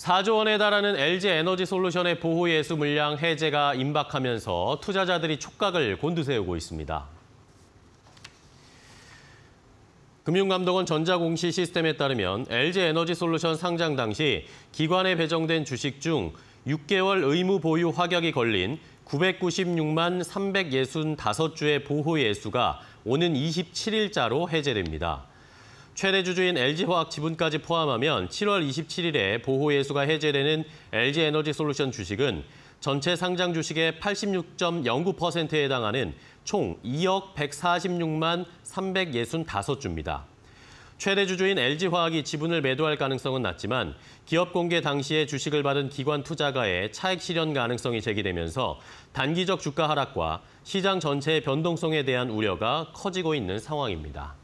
4조 원에 달하는 LG 에너지 솔루션의 보호 예수 물량 해제가 임박하면서 투자자들이 촉각을 곤두세우고 있습니다. 금융감독원 전자공시 시스템에 따르면 LG 에너지 솔루션 상장 당시 기관에 배정된 주식 중 6개월 의무 보유 확약이 걸린 996만 365주의 보호 예수가 오는 27일자로 해제됩니다. 최대 주주인 LG화학 지분까지 포함하면 7월 27일에 보호예수가 해제되는 LG에너지솔루션 주식은 전체 상장 주식의 86.09%에 해당하는 총 2억 146만 365주입니다. 최대 주주인 LG화학이 지분을 매도할 가능성은 낮지만 기업 공개 당시에 주식을 받은 기관 투자가의 차익 실현 가능성이 제기되면서 단기적 주가 하락과 시장 전체의 변동성에 대한 우려가 커지고 있는 상황입니다.